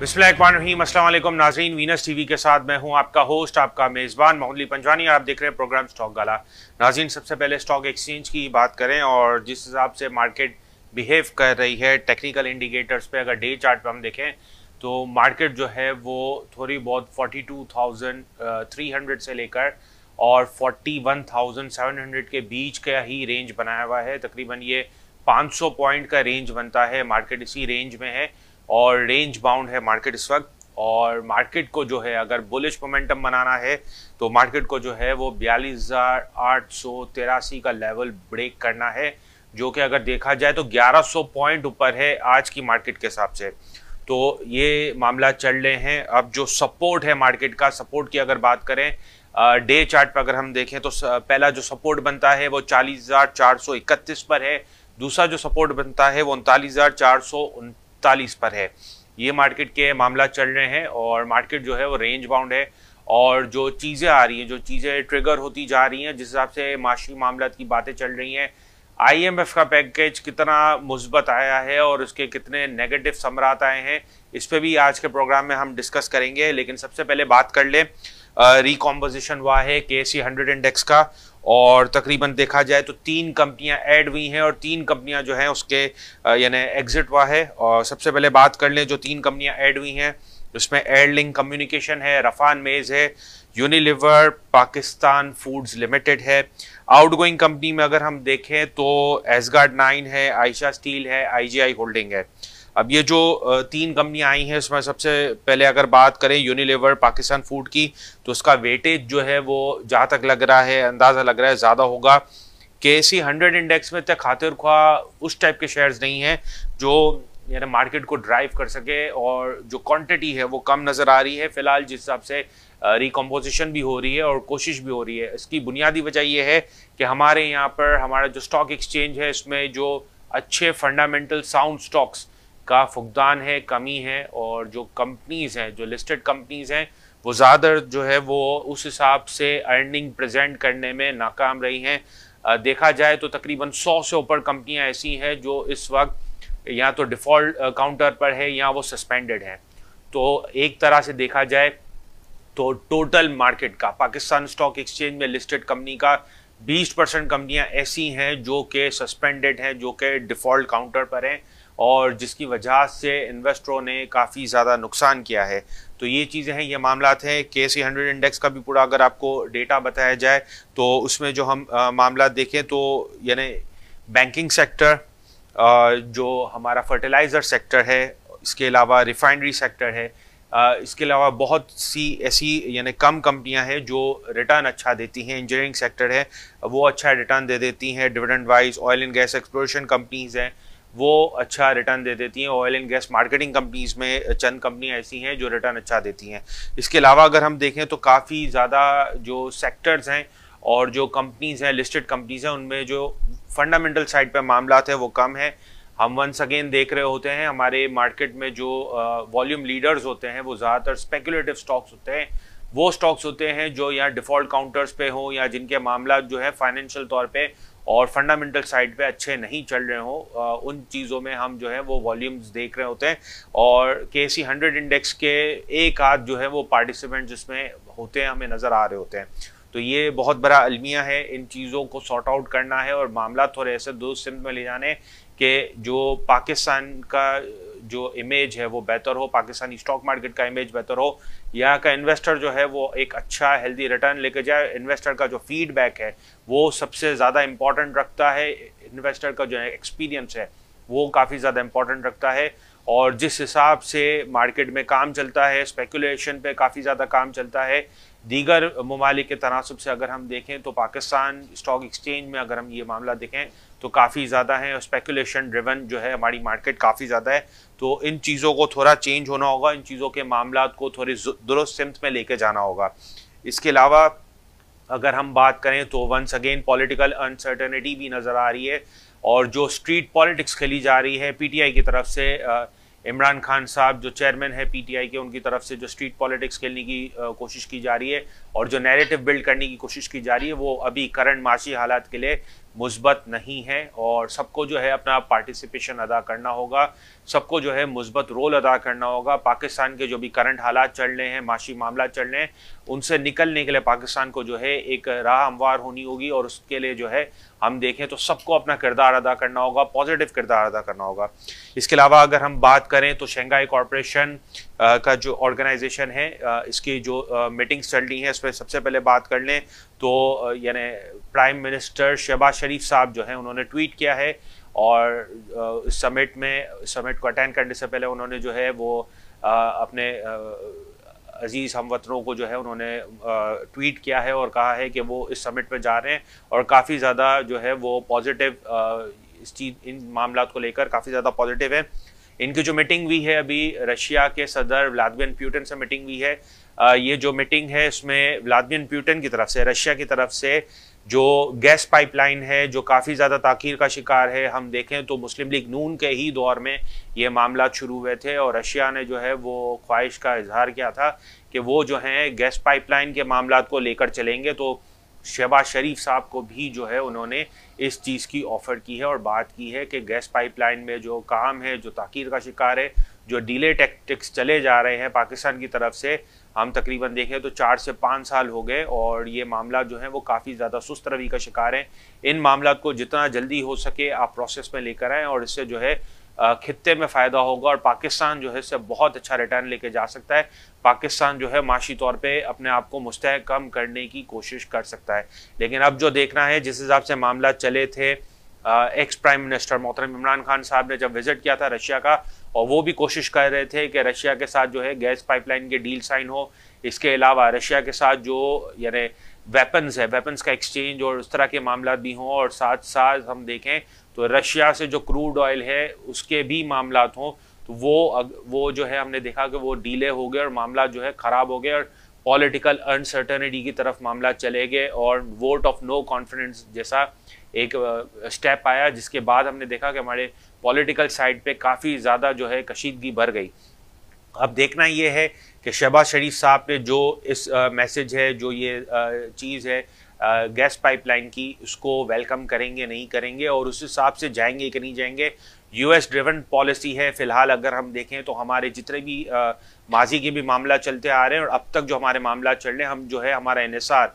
बिस्मिल्लाम नाजीन Venus TV के साथ मैं हूं आपका होस्ट आपका मेज़बान मोहम्मली पंजवानी आप देख रहे हैं प्रोग्राम स्टॉक गाला नाजीन सबसे पहले स्टॉक एक्सचेंज की बात करें और जिस हिसाब से मार्केट बिहेव कर रही है टेक्निकल इंडिकेटर्स पे अगर डे चार्ट हम देखें तो मार्केट जो है वो थोड़ी बहुत 42,300 से लेकर और 41,700 के बीच का ही रेंज बनाया हुआ है तकरीबन ये 500 पॉइंट का रेंज बनता है मार्केट इसी रेंज में है और रेंज बाउंड है मार्केट इस वक्त और मार्केट को जो है अगर बुलिश मोमेंटम बनाना है तो मार्केट को जो है वो बयालीस हज़ार आठ सौ का लेवल ब्रेक करना है जो कि अगर देखा जाए तो 1100 पॉइंट ऊपर है आज की मार्केट के हिसाब से तो ये मामला चल रहे हैं अब जो सपोर्ट है मार्केट का सपोर्ट की अगर बात करें डे चार्ट पर अगर हम देखें तो पहला जो सपोर्ट बनता है वो चालीस पर है दूसरा जो सपोर्ट बनता है वो उनतालीस इकतालीस पर है ये मार्केट के मामला चल रहे हैं और मार्केट जो है वो रेंज बाउंड है और जो चीज़ें आ रही हैं जो चीज़ें ट्रिगर होती जा रही हैं जिस हिसाब से माशी मामला की बातें चल रही हैं आईएमएफ का पैकेज कितना मुस्बत आया है और उसके कितने नेगेटिव समरात आए हैं इस पर भी आज के प्रोग्राम में हम डिस्कस करेंगे लेकिन सबसे पहले बात कर लें रिकॉम्पोजिशन हुआ है के सी हंड्रेड इंडेक्स का और तकरीबन देखा जाए तो तीन कंपनियां ऐड हुई हैं और तीन कंपनियां जो हैं उसके यानी एग्जिट हुआ है और सबसे पहले बात कर लें जो तीन कंपनियां ऐड हुई हैं उसमें लिंक कम्युनिकेशन है रफान मेज़ है यूनिलिवर पाकिस्तान फूड्स लिमिटेड है आउटगोइंग कंपनी में अगर हम देखें तो एसगार्ड नाइन है आयशा स्टील है आईजीआई होल्डिंग है अब ये जो तीन कंपनियां आई हैं इसमें सबसे पहले अगर बात करें यूनिलेवर पाकिस्तान फूड की तो उसका वेटेज जो है वो जहाँ तक लग रहा है अंदाज़ा लग रहा है ज़्यादा होगा के सी हंड्रेड इंडेक्स में तक खातिर ख्वा उस टाइप के शेयर्स नहीं हैं जो यानी मार्केट को ड्राइव कर सके और जो क्वांटिटी है वो कम नज़र आ रही है फिलहाल जिस हिसाब से रिकम्पोजिशन भी हो रही है और कोशिश भी हो रही है इसकी बुनियादी वजह यह है कि हमारे यहाँ पर हमारा जो स्टॉक एक्सचेंज है इसमें जो अच्छे फंडामेंटल साउंड स्टॉक्स का फुकदान है कमी है और जो कंपनीज़ हैं जो लिस्टेड कंपनीज़ हैं वो ज़्यादा जो है वो उस हिसाब से अर्निंग प्रेजेंट करने में नाकाम रही हैं देखा जाए तो तकरीबन सौ से ऊपर कंपनियां ऐसी हैं जो इस वक्त या तो डिफ़ॉल्ट काउंटर पर है या वो सस्पेंडेड हैं तो एक तरह से देखा जाए तो टोटल मार्केट का पाकिस्तान स्टॉक एक्सचेंज में लिस्टेड कंपनी का बीस परसेंट कंपनियाँ ऐसी हैं जो कि सस्पेंडेड हैं जो कि डिफ़ॉल्ट काउंटर पर हैं और जिसकी वजह से इन्वेस्टरों ने काफ़ी ज़्यादा नुकसान किया है तो ये चीज़ें हैं ये मामला हैं के सी हंड्रेड इंडेक्स का भी पूरा अगर आपको डेटा बताया जाए तो उसमें जो हम मामला देखें तो यानी बैंकिंग सेक्टर जो हमारा फर्टिलाइज़र सेक्टर है इसके अलावा रिफाइनरी सेक्टर है इसके अलावा बहुत सी ऐसी यानी कम कंपनियां हैं जो रिटर्न अच्छा देती हैं इंजीनियरिंग सेक्टर है वो अच्छा रिटर्न दे देती हैं dividend wise oil and gas exploration companies हैं वो अच्छा रिटर्न दे देती हैं oil and gas marketing companies में चंद कंपनियां ऐसी हैं जो रिटर्न अच्छा देती हैं इसके अलावा अगर हम देखें तो काफ़ी ज़्यादा जो सेक्टर्स हैं और जो कंपनीज़ हैं लिस्टेड कंपनीज़ हैं उनमें जो फंडामेंटल साइड पर मामला है वो कम है हम वंस अगेन देख रहे होते हैं हमारे मार्केट में जो वॉल्यूम लीडर्स होते हैं वो ज़्यादातर स्पेकुलेटिव स्टॉक्स होते हैं वो स्टॉक्स होते हैं जो या डिफ़ॉल्ट काउंटर्स पे हों या जिनके मामला जो है फाइनेंशियल तौर पे और फंडामेंटल साइड पे अच्छे नहीं चल रहे हों उन चीज़ों में हम जो है वो वॉल्यूम्स देख रहे होते हैं और के सी हंड्रेड इंडेक्स के एक आध जो है वो पार्टिसिपेंट जिसमें होते हैं हमें नज़र आ रहे होते हैं तो ये बहुत बड़ा अलमिया है इन चीज़ों को सॉर्ट आउट करना है और मामला थोड़े ऐसे दो सिम्त में ले जाने कि जो पाकिस्तान का जो इमेज है वो बेहतर हो पाकिस्तानी स्टॉक मार्केट का इमेज बेहतर हो यहाँ का इन्वेस्टर जो है वो एक अच्छा हेल्दी रिटर्न लेके जाए इन्वेस्टर का जो फीडबैक है वो सबसे ज़्यादा इम्पॉर्टेंट रखता है इन्वेस्टर का जो है एक्सपीरियंस है वो काफ़ी ज़्यादा इम्पॉर्टेंट रखता है और जिस हिसाब से मार्केट में काम चलता है स्पेकुलेशन पे काफ़ी ज़्यादा काम चलता है दीगर ममालिक के तनासब से अगर हम देखें तो पाकिस्तान स्टॉक एक्सचेंज में अगर हम ये मामला देखें तो काफ़ी ज़्यादा है और स्पेकुलेशन ड्रिवन जो है हमारी मार्केट काफ़ी ज़्यादा है तो इन चीज़ों को थोड़ा चेंज होना होगा इन चीज़ों के मामला को थोड़ी दुरुस्त सिमत में लेके जाना होगा इसके अलावा अगर हम बात करें तो वंस अगेन पॉलिटिकल अनसर्टनिटी भी नज़र आ रही है और जो स्ट्रीट पॉलिटिक्स खेली जा रही है पीटीआई की तरफ से इमरान खान साहब जो चेयरमैन है पीटीआई के उनकी तरफ से जो स्ट्रीट पॉलिटिक्स खेलने की कोशिश की जा रही है और जो नैरेटिव बिल्ड करने की कोशिश की जा रही है वो अभी करंट माशी हालात के लिए मुस्बत नहीं है और सबको जो है अपना पार्टिसिपेशन अदा करना होगा सबको जो है मुस्बत रोल अदा करना होगा पाकिस्तान के जो भी करंट हालात चल रहे हैं माशी मामला चल रहे हैं उनसे निकलने के लिए पाकिस्तान को जो है एक राह हमवार होनी होगी और उसके लिए जो है हम देखें तो सबको अपना किरदार अदा करना होगा पॉजिटिव किरदार अदा करना होगा इसके अलावा अगर हम बात करें तो शंघाई कॉरपोरेशन का जो ऑर्गेनाइजेशन है इसकी जो मीटिंग्स चल रही हैं इस पर सबसे पहले बात कर लें तो यानी प्राइम मिनिस्टर शहबाज शरीफ साहब जो हैं उन्होंने ट्वीट किया है और इस समिट में समिट को अटेंड करने से पहले उन्होंने जो है वो अपने अजीज़ हमवतनों को जो है उन्होंने ट्वीट किया है और कहा है कि वो इस समिट में जा रहे हैं और काफ़ी ज़्यादा जो है वो पॉजिटिव इस चीज़ इन मामला को लेकर काफ़ी ज़्यादा पॉजिटिव है इनकी जो मीटिंग हुई है अभी रशिया के सदर व्लादिमिर प्यूटन से मीटिंग हुई है ये जो मीटिंग है इसमें व्लादिमिर प्यूटन की तरफ से रशिया की तरफ से जो गैस पाइपलाइन है जो काफ़ी ज़्यादा ताखिर का शिकार है हम देखें तो मुस्लिम लीग नून के ही दौर में ये मामला शुरू हुए थे और रशिया ने जो है वो ख्वाहिश का इजहार किया था कि वो जो हैं गैस पाइपलाइन के मामला को लेकर चलेंगे तो शहबाज शरीफ साहब को भी जो है उन्होंने इस चीज़ की ऑफ़र की है और बात की है कि गैस पाइपलाइन में जो काम है जो ताखिर का शिकार है जो डीले टेक्टिक्स चले जा रहे हैं पाकिस्तान की तरफ से हम तकरीबन देखें तो चार से पाँच साल हो गए और ये मामला जो है वो काफ़ी ज़्यादा सुस्त रवि का शिकार हैं इन मामला को जितना जल्दी हो सके आप प्रोसेस में लेकर आएँ और इससे जो है खत्े में फ़ायदा होगा और पाकिस्तान जो है इससे बहुत अच्छा रिटर्न लेके जा सकता है पाकिस्तान जो है माशी तौर पे अपने आप को मुस्तकम करने की कोशिश कर सकता है लेकिन अब जो देखना है जिस हिसाब से मामला चले थे एक्स प्राइम मिनिस्टर मोहतरम इमरान खान साहब ने जब विज़िट किया था रशिया का और वो भी कोशिश कर रहे थे कि रशिया के साथ जो है गैस पाइपलाइन के डील साइन हो इसके अलावा रशिया के साथ जो यानी वेपन्स है वेपन्स का एक्सचेंज और उस तरह के मामला भी हों और साथ साथ हम देखें तो रशिया से जो क्रूड ऑयल है उसके भी मामला हों तो वो वो जो है हमने देखा कि वो डीले हो गए और मामला जो है ख़राब हो गया और पॉलिटिकल अनसर्टनिटी की तरफ मामला चले गए और वोट ऑफ नो कॉन्फिडेंस जैसा एक स्टेप आया जिसके बाद हमने देखा कि हमारे पॉलिटिकल साइड पे काफ़ी ज़्यादा जो है कशीदगी भर गई अब देखना ये है कि शहबाज शरीफ साहब ने जो इस मैसेज है जो ये चीज़ है गैस पाइपलाइन की उसको वेलकम करेंगे नहीं करेंगे और उस हिसाब से जाएंगे कि नहीं जाएंगे यूएस ड्रिवन पॉलिसी है फिलहाल अगर हम देखें तो हमारे जितने भी माजी के भी मामला चलते आ रहे हैं और अब तक जो हमारे मामला चल रहे हैं हम जो है हमारा इसार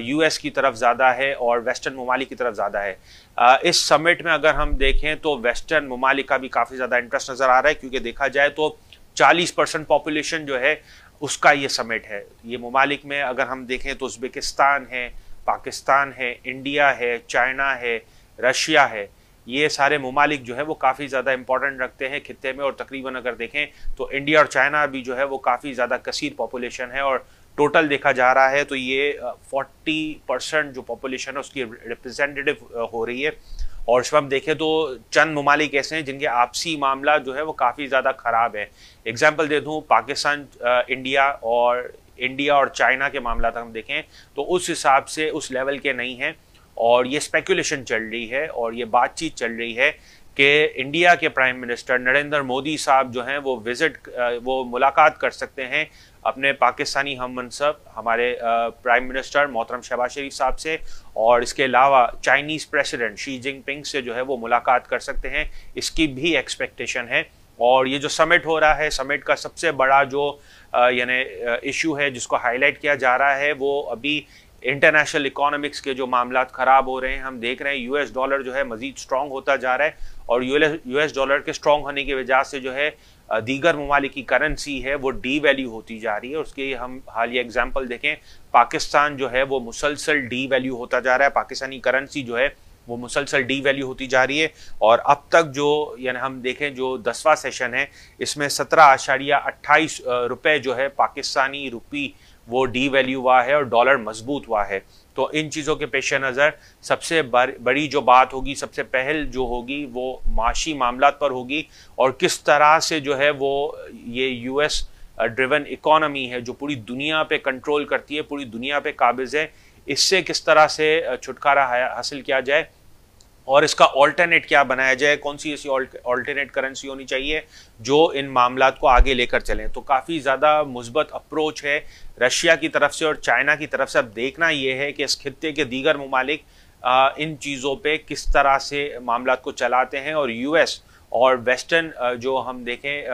यूएस की तरफ ज़्यादा है और वेस्टर्न ममालिक की तरफ ज़्यादा है आ, इस समिट में अगर हम देखें तो वेस्टर्न ममालिक का भी काफ़ी ज़्यादा इंटरेस्ट नज़र आ रहा है क्योंकि देखा जाए तो 40 परसेंट पॉपुलेशन जो है उसका ये समिट है ये ममालिक में अगर हम देखें तो उज्बेकिस्तान है पाकिस्तान है इंडिया है चाइना है रशिया है ये सारे ममालिक जो है वो काफ़ी ज़्यादा इंपॉर्टेंट रखते हैं खत्े में और तकरीबन अगर देखें तो इंडिया और चाइना भी जो है वो काफ़ी ज़्यादा कसीर पॉपुलेशन है और टोटल देखा जा रहा है तो ये 40 परसेंट जो पॉपुलेशन है उसकी रिप्रेजेंटेटिव हो रही है और जब हम देखें तो चंद ममालिक ऐसे हैं जिनके आपसी मामला जो है वो काफ़ी ज़्यादा ख़राब है एग्जाम्पल दे दूँ पाकिस्तान इंडिया और इंडिया और चाइना के मामला तक हम देखें तो उस हिसाब से उस लेवल के नहीं हैं और ये स्पेकुलेशन चल रही है और ये बातचीत चल रही है कि इंडिया के प्राइम मिनिस्टर नरेंद्र मोदी साहब जो हैं वो विज़िट वो मुलाकात कर सकते हैं अपने पाकिस्तानी हम मनसब हमारे प्राइम मिनिस्टर मोहतरम शहबाज शरीफ साहब से और इसके अलावा चाइनीज़ प्रेसिडेंट शी जिनपिंग से जो है वो मुलाकात कर सकते हैं इसकी भी एक्सपेक्टेशन है और ये जो समिट हो रहा है समिट का सबसे बड़ा जो यानी इशू है जिसको हाईलाइट किया जा रहा है वो अभी इंटरनेशनल इकोनॉमिक्स के जो मामला ख़राब हो रहे हैं हम देख रहे हैं यूएस डॉलर जो है मजीद स्ट्रॉन्ग होता जा रहा है और यूएस डॉलर के स्ट्रॉन्ग होने की वजह से जो है दीगर ममालिक की करेंसी है वो डी वैल्यू होती जा रही है उसके हम हालिया एग्जाम्पल देखें पाकिस्तान जो है वो मुसलसल डी वैल्यू होता जा रहा है पाकिस्तानी करेंसी जो है वो मुसलसल डी वैल्यू होती जा रही है और अब तक जो यानी हम देखें जो दसवा सेशन है इसमें सत्रह आशारिया अट्ठाईस रुपये जो है पाकिस्तानी रुपी वो डी वैल्यू हुआ है और डॉलर मजबूत हुआ है तो इन चीज़ों के पेश नज़र सबसे बड़ी जो बात होगी सबसे पहल जो होगी वो माशी मामला पर होगी और किस तरह से जो है वो ये यूएस ड्रिवन इकोनॉमी है जो पूरी दुनिया पे कंट्रोल करती है पूरी दुनिया पे काबिज है इससे किस तरह से छुटकारा हासिल किया जाए और इसका ऑल्टरनेट क्या बनाया जाए कौन सी ऐसी ऑल्टरनेट करेंसी होनी चाहिए जो इन मामला को आगे लेकर चलें तो काफ़ी ज़्यादा मुस्बत अप्रोच है रशिया की तरफ से और चाइना की तरफ से अब देखना यह है कि इस खत्े के दीगर ममालिक इन चीज़ों पर किस तरह से मामला को चलाते हैं और यूएस एस और वेस्टर्न जो हम देखें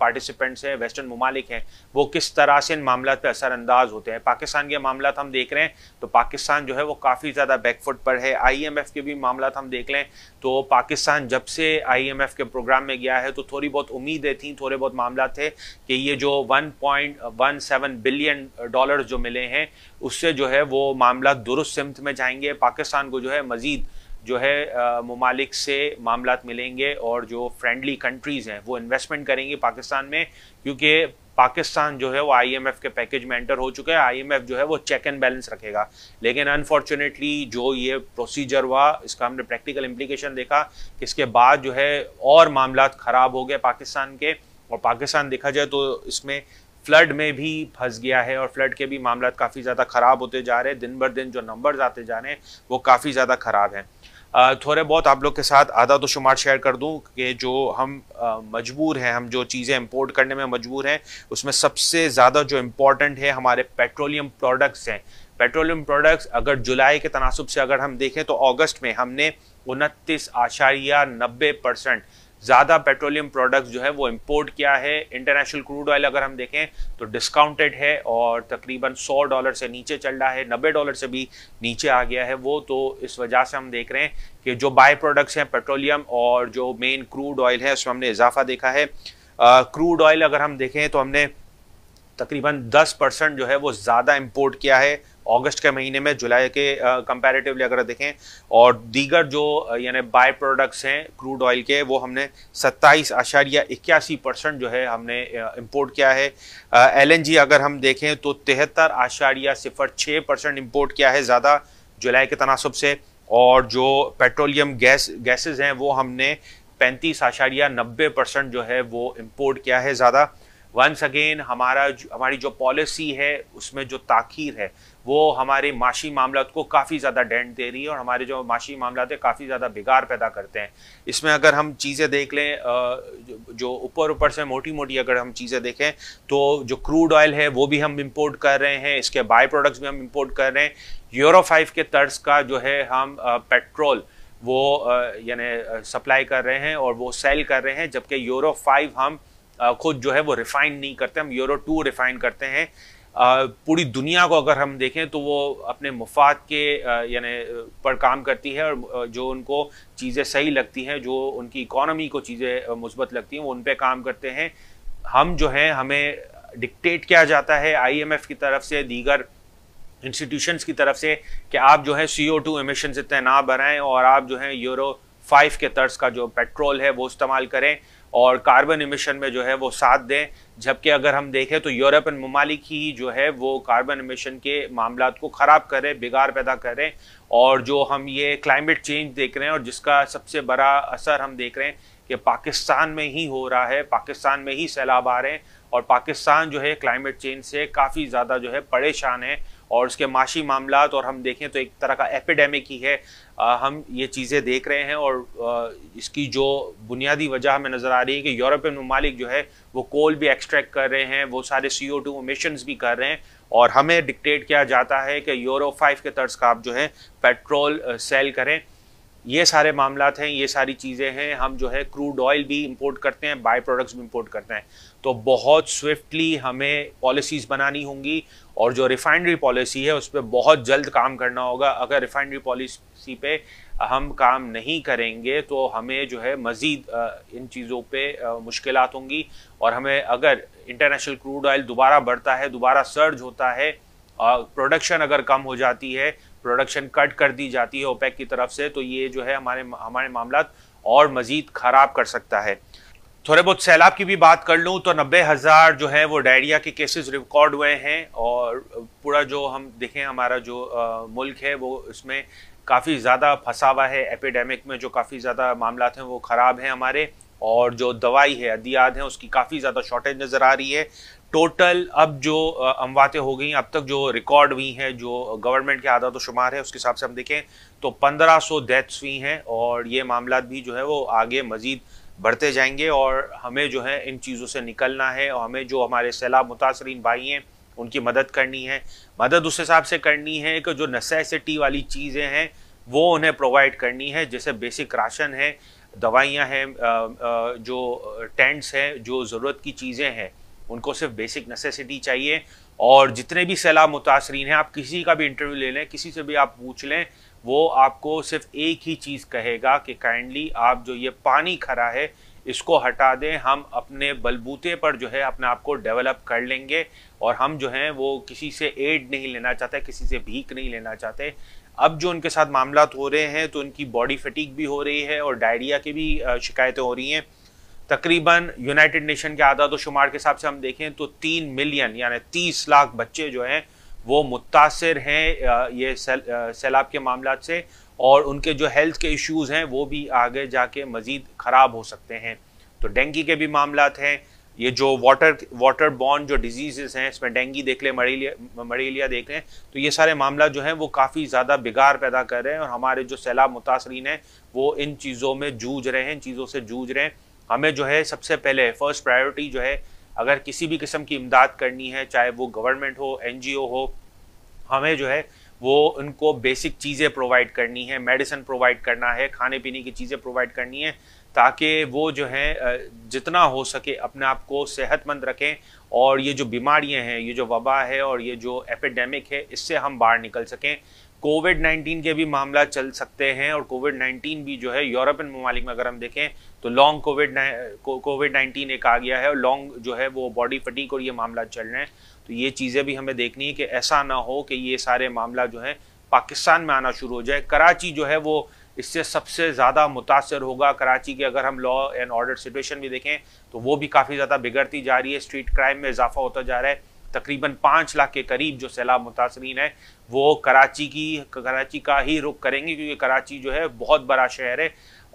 पार्टिसिपेंट्स हैं वेस्टर्न ममालिक हैं वो किस तरह से इन मामला पर असरानंदाज होते हैं पाकिस्तान के मामला हम देख रहे हैं तो पाकिस्तान जो है वो काफ़ी ज़्यादा बैकफुट पर है आईएमएफ e के भी मामला हम देख लें तो पाकिस्तान जब से आईएमएफ e के प्रोग्राम में गया है तो थोड़ी बहुत उम्मीदें थी थोड़े बहुत मामला थे कि ये जो सेवन बिलियन डॉलर जो मिले हैं उससे जो है वो मामला दुरुस्त सिमत में जाएंगे पाकिस्तान को जो है मज़ीद जो है ममालिक से मामला मिलेंगे और जो फ्रेंडली कंट्रीज़ हैं वो इन्वेस्टमेंट करेंगी पाकिस्तान में क्योंकि पाकिस्तान जो है वो आईएमएफ के पैकेज में एंटर हो चुका है आईएमएफ जो है वो चेक एंड बैलेंस रखेगा लेकिन अनफॉर्चुनेटली जो ये प्रोसीजर हुआ इसका हमने प्रैक्टिकल इम्प्लीकेशन देखा कि इसके बाद जो है और मामला ख़राब हो गए पाकिस्तान के और पाकिस्तान देखा जाए तो इसमें फ्लड में भी फंस गया है और फ्लड के भी मामला काफ़ी ज़्यादा ख़राब होते जा रहे हैं दिन भर दिन जो नंबर्स आते जा रहे हैं वो काफ़ी ज़्यादा ख़राब हैं थोड़े बहुत आप लोग के साथ आधा तो शुमार शेयर कर दूं कि जो हम मजबूर हैं हम जो चीज़ें इंपोर्ट करने में मजबूर हैं उसमें सबसे ज़्यादा जो इम्पोर्टेंट है हमारे पेट्रोलियम प्रोडक्ट्स हैं पेट्रोलियम प्रोडक्ट्स अगर जुलाई के तनासब से अगर हम देखें तो अगस्त में हमने उनतीस आशारिया नब्बे परसेंट ज़्यादा पेट्रोलियम प्रोडक्ट्स जो है वो इम्पोर्ट किया है इंटरनेशनल क्रूड ऑयल अगर हम देखें तो डिस्काउंटेड है और तकरीबन 100 डॉलर से नीचे चल रहा है 90 डॉलर से भी नीचे आ गया है वो तो इस वजह से हम देख रहे हैं कि जो बाय प्रोडक्ट्स हैं पेट्रोलियम और जो मेन क्रूड ऑयल है उसमें हमने इजाफा देखा है क्रूड uh, ऑयल अगर हम देखें तो हमने तकरीबन 10 परसेंट जो है वो ज़्यादा इम्पोर्ट किया है अगस्त के महीने में जुलाई के कंपैरेटिवली अगर देखें और दीगर जो यानी बाय प्रोडक्ट्स हैं क्रूड ऑयल के वो हमने सत्ताईस आशारिया इक्यासी परसेंट जो है हमने इंपोर्ट किया है एलएनजी अगर हम देखें तो तिहत्तर आशारिया सिफर छः परसेंट इम्पोर्ट किया है ज़्यादा जुलाई के तनासब से और जो पेट्रोलियम गैस गैसेज हैं वो हमने पैंतीस आशारिया नब्बे परसेंट जो है वो इम्पोर्ट किया है ज़्यादा वंस अगेन हमारा हमारी जो पॉलिसी है उसमें जो ताखीर है वो हमारे माशी मामला को काफ़ी ज़्यादा डेंट दे रही है और हमारे जो माशी मामला है काफ़ी ज़्यादा बिगाड़ पैदा करते हैं इसमें अगर हम चीज़ें देख लें जो ऊपर ऊपर से मोटी मोटी अगर हम चीज़ें देखें तो जो क्रूड ऑयल है वो भी हम इम्पोर्ट कर रहे हैं इसके बाई प्रोडक्ट्स भी हम इम्पोर्ट कर रहे हैं यूरो फाइव के तर्ज का जो है हम पेट्रोल वो यानी सप्लाई कर रहे हैं और वो सेल कर रहे हैं जबकि यूरो फाइव हम खुद जो है वो रिफाइन नहीं करते हम यूरो टू रिफाइन करते हैं पूरी दुनिया को अगर हम देखें तो वो अपने मुफाद के यानी पर काम करती है और जो उनको चीज़ें सही लगती हैं जो उनकी इकोनॉमी को चीज़ें मुस्बत लगती हैं वो उन पर काम करते हैं हम जो हैं हमें डिक्टेट किया जाता है आईएमएफ की तरफ से दीगर इंस्टीट्यूशंस की तरफ से कि आप जो है सी ओ टू एमिशन इतना ना बनाएँ और आप जो है यूरो फाइव के तर्ज का जो पेट्रोल है वो इस्तेमाल करें और कार्बन इमिशन में जो है वो साथ दें जबकि अगर हम देखें तो यूरोपियन ममालिक ही जो है वो कार्बन इमिशन के मामला को ख़राब करें बिगाड़ पैदा करें और जो हम ये क्लाइमेट चेंज देख रहे हैं और जिसका सबसे बड़ा असर हम देख रहे हैं कि पाकिस्तान में ही हो रहा है पाकिस्तान में ही सैलाब आ रहे हैं और पाकिस्तान जो है क्लाइमेट चेंज से काफ़ी ज़्यादा जो है परेशान है और उसके माशी मामला और हम देखें तो एक तरह का एपिडेमिक ही है आ, हम ये चीज़ें देख रहे हैं और आ, इसकी जो बुनियादी वजह हमें नज़र आ रही है कि यूरोपियन ममालिक जो है वो कोल भी एक्सट्रैक्ट कर रहे हैं वो सारे सी ओ टू मिशन्स भी कर रहे हैं और हमें डिक्टेट किया जाता है कि यूरो फाइव के तर्ज का आप जो है पेट्रोल सेल करें ये सारे मामला हैं ये सारी चीज़ें हैं हम जो है क्रूड ऑयल भी इंपोर्ट करते हैं बाय प्रोडक्ट्स भी इंपोर्ट करते हैं तो बहुत स्विफ्टली हमें पॉलिसीज़ बनानी होंगी और जो रिफाइनरी पॉलिसी है उस पर बहुत जल्द काम करना होगा अगर रिफाइनरी पॉलिसी पे हम काम नहीं करेंगे तो हमें जो है मज़ीद इन चीज़ों पर मुश्किल होंगी और हमें अगर इंटरनेशनल क्रूड ऑयल दोबारा बढ़ता है दोबारा सर्ज होता है प्रोडक्शन अगर कम हो जाती है प्रोडक्शन कट कर दी जाती है ओपेक की तरफ से तो ये जो है हमारे हमारे मामला और मज़ीद ख़राब कर सकता है थोड़े बहुत सैलाब की भी बात कर लूँ तो नब्बे हज़ार जो है वो डायरिया के केसेस रिकॉर्ड हुए हैं और पूरा जो हम देखें हमारा जो आ, मुल्क है वो इसमें काफ़ी ज़्यादा फंसा हुआ है एपिडेमिक में जो काफ़ी ज़्यादा मामला हैं वो ख़राब हैं हमारे और जो दवाई है अद्वियात हैं उसकी काफ़ी ज़्यादा शॉर्टेज नज़र आ रही है टोटल अब जो अमवातें हो गई अब तक जो रिकॉर्ड हुई हैं जो गवर्नमेंट के आदात तो शुमार है उसके हिसाब से हम देखें तो 1500 डेथ्स हुई हैं और ये मामला भी जो है वो आगे मज़ीद बढ़ते जाएंगे और हमें जो है इन चीज़ों से निकलना है और हमें जो हमारे सैलाब मुतासरीन भाई हैं उनकी मदद करनी है मदद उस हिसाब से करनी है कि जो नसेसिटी वाली चीज़ें हैं वो उन्हें प्रोवाइड करनी है जैसे बेसिक राशन है दवाइयाँ हैं जो टेंट्स हैं जो ज़रूरत की चीज़ें हैं उनको सिर्फ बेसिक नेसेसिटी चाहिए और जितने भी सैलाब मुतासरीन हैं आप किसी का भी इंटरव्यू ले लें किसी से भी आप पूछ लें वो आपको सिर्फ एक ही चीज़ कहेगा कि काइंडली आप जो ये पानी खरा है इसको हटा दें हम अपने बलबूते पर जो है अपने आप को डेवलप कर लेंगे और हम जो हैं वो किसी से एड नहीं लेना चाहते किसी से भीख नहीं लेना चाहते अब जो उनके साथ मामला हो रहे हैं तो उनकी बॉडी फटीक भी हो रही है और डायरिया की भी शिकायतें हो रही हैं तकरीबन यूनाइटेड नेशन के आदाद व शुमार के हिसाब से हम देखें तो तीन मिलियन यानी तीस लाख बच्चे जो हैं वो मुतासर हैं ये सैलाब के मामला से और उनके जो हेल्थ के इश्यूज़ हैं वो भी आगे जाके मज़ीद ख़राब हो सकते हैं तो डेंगी के भी मामला हैं ये जो वाटर वाटर बॉर्न जो डिजीज़ हैं इसमें डेंगी देख लें मलेरिया मलेरिया देख लें तो ये सारे मामला जो हैं वो काफ़ी ज़्यादा बिगाड़ पैदा कर रहे हैं और हमारे जो सैलाब मुतासरीन हैं वो इन चीज़ों में जूझ रहे हैं इन चीज़ों से जूझ रहे हैं हमें जो है सबसे पहले फर्स्ट प्रायोरिटी जो है अगर किसी भी किस्म की इमदाद करनी है चाहे वो गवर्नमेंट हो एन हो हमें जो है वो उनको बेसिक चीज़ें प्रोवाइड करनी है मेडिसिन प्रोवाइड करना है खाने पीने की चीज़ें प्रोवाइड करनी है ताकि वो जो है जितना हो सके अपने आप को सेहतमंद रखें और ये जो बीमारियां हैं ये जो वबा है और ये जो एपिडेमिक है इससे हम बाहर निकल सकें कोविड 19 के भी मामला चल सकते हैं और कोविड 19 भी जो है यूरोपियन ममालिक में अगर हम देखें तो लॉन्ग कोविड कोविड नाइन्टीन एक आ गया है और लॉन्ग जो है वो बॉडी फटीक और ये मामला चल रहे हैं तो ये चीज़ें भी हमें देखनी है कि ऐसा ना हो कि ये सारे मामला जो है पाकिस्तान में आना शुरू हो जाए कराची जो है वो इससे सबसे ज़्यादा मुतासर होगा कराची के अगर हम लॉ एंड ऑर्डर सिचुएशन भी देखें तो वो भी काफ़ी ज़्यादा बिगड़ती जा रही है स्ट्रीट क्राइम में इजाफा होता जा रहा है तकरीबन पाँच लाख के करीब जो सैलाब मुतासरीन है वो कराची की कराची का ही रुख करेंगे क्योंकि कराची जो है बहुत बड़ा शहर है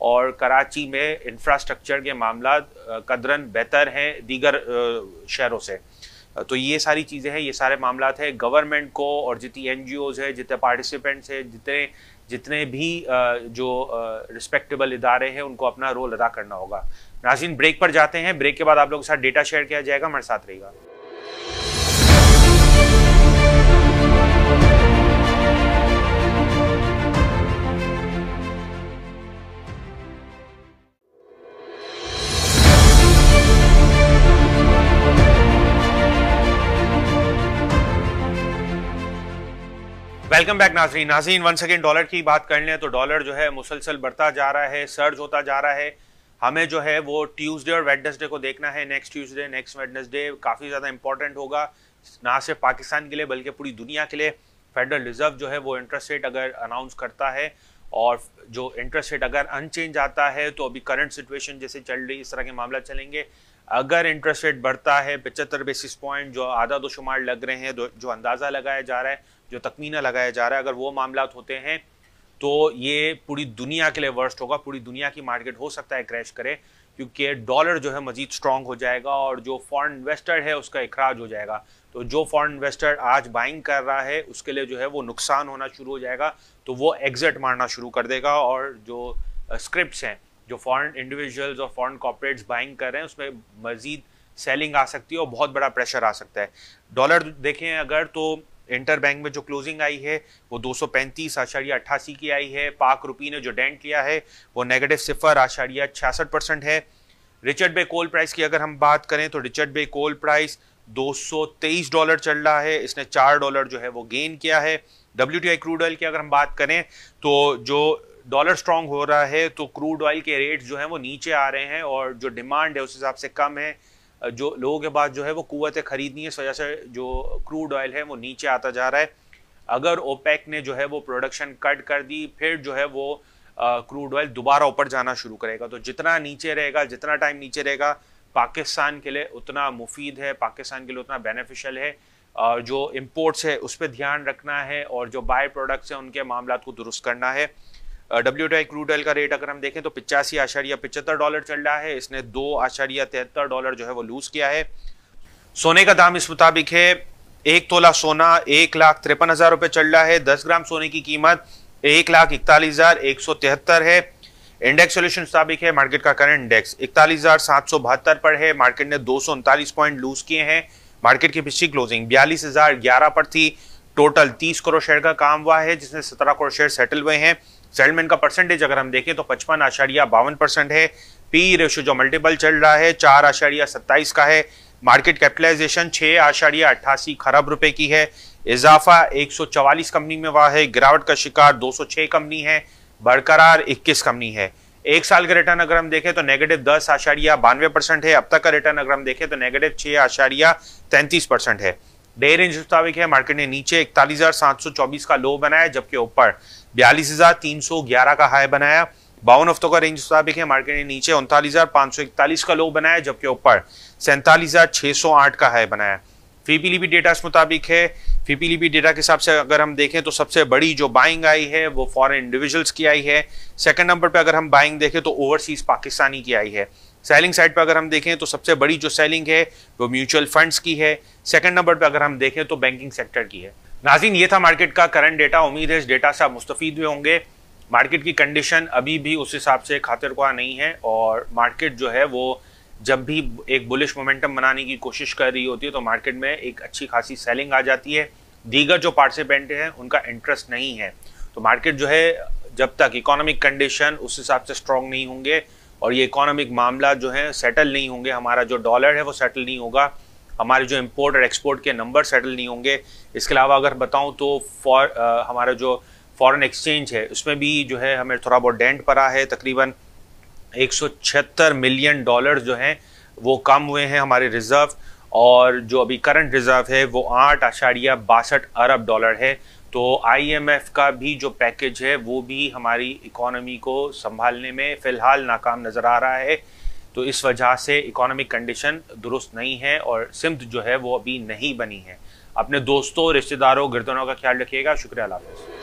और कराची में इंफ्रास्ट्रक्चर के मामला कदरन बेहतर हैं दीगर शहरों से तो ये सारी चीज़ें हैं ये सारे मामला है गवर्नमेंट को और जितनी एन है जितने पार्टिसिपेंट्स हैं जितने जितने भी जो रिस्पेक्टेबल इदारे हैं उनको अपना रोल अदा करना होगा नाजिन ब्रेक पर जाते हैं ब्रेक के बाद आप लोगों के साथ डेटा शेयर किया जाएगा हमारे साथ रहेगा वेलकम बैक नाजरीन नाजीन वन सेकेंड डॉलर की बात कर लें तो डॉलर जो है मुसलसल बढ़ता जा रहा है सर्ज होता जा रहा है हमें जो है वो ट्यूसडे और वेडनेसडे को देखना है नेक्स्ट ट्यूसडे नेक्स्ट वेडनेसडे काफ़ी ज़्यादा इंपॉर्टेंट होगा ना सिर्फ पाकिस्तान के लिए बल्कि पूरी दुनिया के लिए फेडरल रिजर्व जो है वो इंटरेस्ट रेट अगर अनाउंस करता है और जो इंटरेस्ट रेट अगर अनचेंज आता है तो अभी करंट सिचुएशन जैसे चल रही इस तरह के मामला चलेंगे अगर इंटरेस्ट रेट बढ़ता है पचहत्तर बेसिस पॉइंट जो आधा दो शुमार लग रहे हैं जो अंदाज़ा लगाया जा रहा है जो तकमीना लगाया जा रहा है अगर वो मामला होते हैं तो ये पूरी दुनिया के लिए वर्स्ट होगा पूरी दुनिया की मार्केट हो सकता है क्रैश करे क्योंकि डॉलर जो है मजीद स्ट्रांग हो जाएगा और जो फॉरेन इन्वेस्टर है उसका इखराज हो जाएगा तो जो फॉरेन इन्वेस्टर आज बाइंग कर रहा है उसके लिए जो है वो नुकसान होना शुरू हो जाएगा तो वो एग्जिट मारना शुरू कर देगा और जो स्क्रिप्ट हैं जो फॉरेन इंडिविजुअल्स और फॉरेन कॉपरेट्स बाइंग कर रहे हैं उसमें मज़ीद सेलिंग आ सकती है और बहुत बड़ा प्रेशर आ सकता है डॉलर देखें अगर तो इंटर बैंक में जो क्लोजिंग आई है वो दो सौ पैंतीस आशाड़िया अट्ठासी की आई है पाक रुपी ने जो डेंट लिया है वो नेगेटिव सिफर आशाड़िया छियासठ परसेंट है रिचर्ड बे कोल प्राइस की अगर हम बात करें तो रिचर्ड बे कोल प्राइस दो सौ तेईस डॉलर चल रहा है इसने चार डॉलर जो है वो गेन किया है W T I crude oil की अगर हम बात करें तो जो डॉलर स्ट्रांग हो रहा है तो क्रूड ऑयल के रेट जो है वो नीचे आ रहे हैं और जो डिमांड है उस हिसाब से कम है जो लोगों के पास जो है वो कुतें ख़रीदनी है इस वजह से जो क्रूड ऑयल है वो नीचे आता जा रहा है अगर ओपेक ने जो है वो प्रोडक्शन कट कर दी फिर जो है वो क्रूड ऑयल दोबारा ऊपर जाना शुरू करेगा तो जितना नीचे रहेगा जितना टाइम नीचे रहेगा पाकिस्तान के लिए उतना मुफीद है पाकिस्तान के लिए उतना बेनिफिशियल है जो इम्पोर्ट्स है उस पर ध्यान रखना है और जो बाय प्रोडक्ट्स हैं उनके मामला को दुरुस्त करना है डब्ल्यू टी क्रूड ऑयल का रेट अगर हम देखें तो पिचासी आशारिया पिचहत्तर डॉलर चल रहा है इसने दो आशारिया तिहत्तर डॉलर जो है वो लूज किया है सोने का दाम इस मुताबिक है एक तोला सोना एक लाख तिरपन हजार रुपये चल रहा है दस ग्राम सोने की कीमत एक लाख इकतालीस हजार एक सौ तिहत्तर है इंडेक्स सोल्यूशन मुताबिक है मार्केट का करंट इंडेक्स इकतालीस हजार सात सौ बहत्तर पर है मार्केट ने दो सौ उनतालीस पॉइंट लूज किए हैं मार्केट की पिछली क्लोजिंग बयालीस हजार ग्यारह पर थी टोटल तीस करोड़ शेयर का काम हुआ है जिसमें सत्रह करोड़ शेयर सेटल हुए हैं सेटलमेंट का परसेंटेज अगर हम देखें तो पचपन आशारिया बावन परसेंट है पी रेशो जो मल्टीपल चल रहा है चार आशारिया सत्ताईस का है मार्केट कैपिटलाइजेशन छः आशारिया अट्ठासी खरब रुपए की है इजाफा 144 कंपनी में हुआ है गिरावट का शिकार 206 कंपनी है बरकरार 21 कंपनी है एक साल का रिटर्न अगर हम देखें तो नेगेटिव दस आशारिया बानवे परसेंट है अब तक का रिटर्न अगर हम देखें तो नेगेटिव छह आशारिया तैंतीस परसेंट है डे रेंज मुताबिक है मार्केट ने नीचे इकतालीस हजार सात सौ चौबीस का लो बनाया जबकि ऊपर बयालीस हजार तीन सौ ग्यारह का हाई बनाया बावन हफ्तों का रेंज मुताबिक है मार्केट ने नीचे उनतालीस हजार पाँच सौ इकतालीस का लो बनाया जबकि ऊपर सैंतालीस हजार छह सौ आठ का हाई बनाया फीपीलीबी डेटा के मुताबिक है फीपीलीबी डेटा के हिसाब से अगर हम देखें तो सबसे बड़ी जो बाइंग आई है वो फॉरेन इंडिविजुअल्स की आई है सेकंड नंबर पे अगर हम बाइंग देखें तो ओवरसीज पाकिस्तानी की आई है सेलिंग साइड पर अगर हम देखें तो सबसे बड़ी जो सेलिंग है वो म्यूचुअल फंड्स की है सेकंड नंबर पर अगर हम देखें तो बैंकिंग सेक्टर की है नाजिन ये था मार्केट का करंट डेटा उम्मीद है इस डेटा से आप मुस्तफ़ हुए होंगे मार्केट की कंडीशन अभी भी उस हिसाब से खातिर खुआ नहीं है और मार्केट जो है वो जब भी एक बुलिश मोमेंटम बनाने की कोशिश कर रही होती है तो मार्केट में एक अच्छी खासी सेलिंग आ जाती है दीगर जो पार्टिसिपेंट हैं उनका इंटरेस्ट नहीं है तो मार्केट जो है जब तक इकोनॉमिक कंडीशन उस हिसाब से स्ट्रॉन्ग नहीं होंगे और ये इकोनॉमिक मामला जो है सेटल नहीं होंगे हमारा जो डॉलर है वो सेटल नहीं होगा हमारे जो इम्पोर्ट और एक्सपोर्ट के नंबर सेटल नहीं होंगे इसके अलावा अगर बताऊँ तो फॉर हमारा जो फॉरेन एक्सचेंज है उसमें भी जो है हमें थोड़ा बहुत डेंट पड़ा है तकरीबन एक मिलियन डॉलर जो हैं वो कम हुए हैं हमारे रिज़र्व और जो अभी करंट रिज़र्व है वो आठ आशारिया बासठ अरब डॉलर है तो आईएमएफ का भी जो पैकेज है वो भी हमारी इकोनॉमी को संभालने में फ़िलहाल नाकाम नज़र आ रहा है तो इस वजह से इकोनॉमिक कंडीशन दुरुस्त नहीं है और सिमत जो है वो अभी नहीं बनी है अपने दोस्तों रिश्तेदारों गिरदनों का ख्याल रखिएगा शुक्रिया हाफिज़